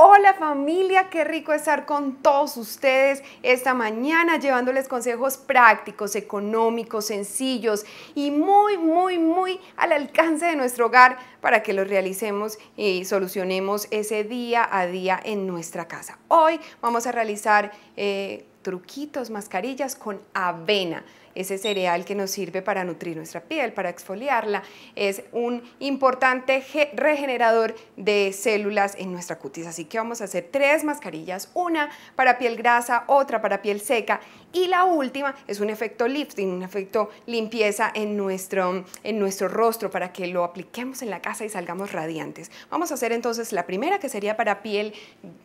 Hola familia, qué rico estar con todos ustedes esta mañana llevándoles consejos prácticos, económicos, sencillos y muy, muy, muy al alcance de nuestro hogar para que los realicemos y solucionemos ese día a día en nuestra casa. Hoy vamos a realizar... Eh, truquitos, mascarillas con avena, ese cereal que nos sirve para nutrir nuestra piel, para exfoliarla. Es un importante regenerador de células en nuestra cutis. Así que vamos a hacer tres mascarillas, una para piel grasa, otra para piel seca y la última es un efecto lifting, un efecto limpieza en nuestro, en nuestro rostro para que lo apliquemos en la casa y salgamos radiantes. Vamos a hacer entonces la primera que sería para piel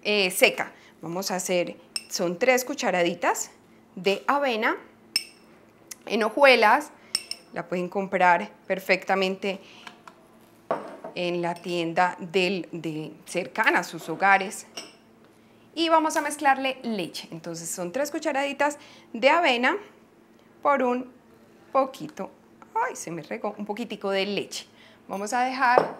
eh, seca. Vamos a hacer son tres cucharaditas de avena en hojuelas. La pueden comprar perfectamente en la tienda de, cercana a sus hogares. Y vamos a mezclarle leche. Entonces son tres cucharaditas de avena por un poquito, ay, se me regó, un poquitico de leche. Vamos a dejar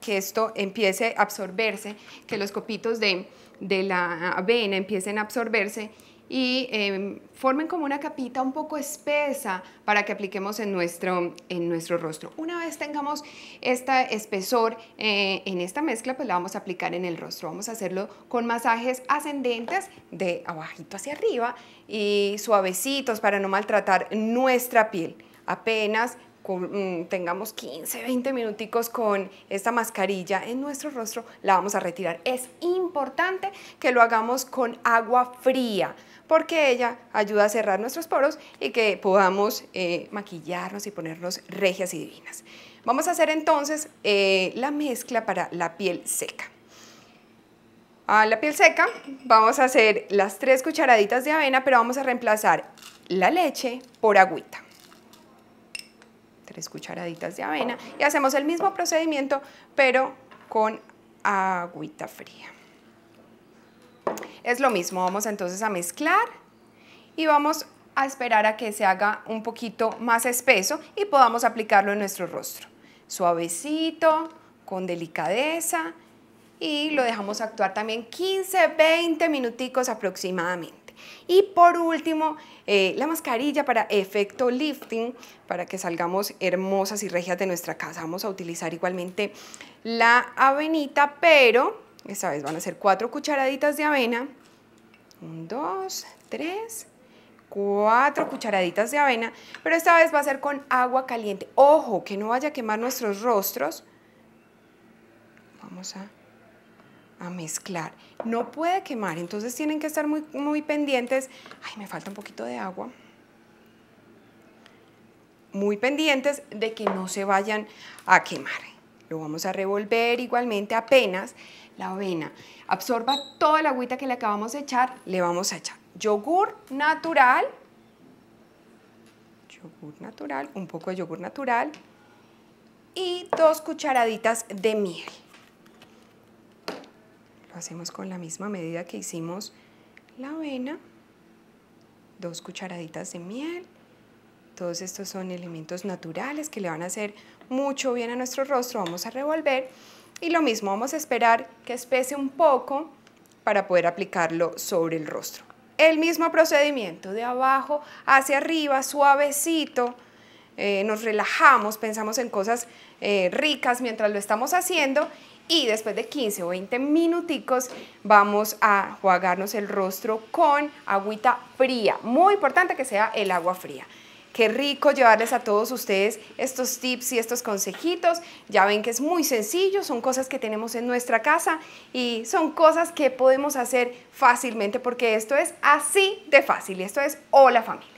que esto empiece a absorberse, que los copitos de, la avena empiecen a absorberse y em, formen como una capita un poco espesa para que apliquemos en nuestro, en nuestro rostro. Una vez tengamos este espesor eh, en esta mezcla, pues la vamos a aplicar en el rostro. Vamos a hacerlo con masajes ascendentes de abajito hacia arriba y suavecitos para no maltratar nuestra piel. Apenas Mm, tengamos 15, 20 minuticos con esta mascarilla en nuestro rostro, la vamos a retirar. Es importante que lo hagamos con agua fría porque ella ayuda a cerrar nuestros poros y que podamos eh, maquillarnos y ponernos regias y divinas. Vamos a hacer entonces eh, la mezcla para la piel seca. A la piel seca vamos a hacer las tres cucharaditas de avena, pero vamos a reemplazar la leche por agüita. Escucharaditas cucharaditas de avena y hacemos el mismo procedimiento pero con agüita fría. Es lo mismo, vamos entonces a mezclar y vamos a esperar a que se haga un poquito más espeso y podamos aplicarlo en nuestro rostro. Suavecito, con delicadeza y lo dejamos actuar también 15, 20 minuticos aproximadamente. Y por último, eh, la mascarilla para efecto lifting, para que salgamos hermosas y regias de nuestra casa. Vamos a utilizar igualmente la avenita, pero esta vez van a ser cuatro cucharaditas de avena. Un, dos, tres, cuatro cucharaditas de avena, pero esta vez va a ser con agua caliente. Ojo, que no vaya a quemar nuestros rostros. Vamos a a mezclar. No puede quemar, entonces tienen que estar muy, muy pendientes. Ay, me falta un poquito de agua. Muy pendientes de que no se vayan a quemar. Lo vamos a revolver igualmente apenas la avena. Absorba toda la agüita que le acabamos de echar, le vamos a echar yogur natural, yogur natural, un poco de yogur natural y dos cucharaditas de miel hacemos con la misma medida que hicimos la avena, dos cucharaditas de miel. Todos estos son elementos naturales que le van a hacer mucho bien a nuestro rostro. Vamos a revolver y lo mismo vamos a esperar que espese un poco para poder aplicarlo sobre el rostro. El mismo procedimiento, de abajo hacia arriba, suavecito, eh, nos relajamos, pensamos en cosas eh, ricas mientras lo estamos haciendo y después de 15 o 20 minuticos vamos a jugarnos el rostro con agüita fría. Muy importante que sea el agua fría. Qué rico llevarles a todos ustedes estos tips y estos consejitos. Ya ven que es muy sencillo, son cosas que tenemos en nuestra casa y son cosas que podemos hacer fácilmente porque esto es así de fácil. Esto es Hola Familia.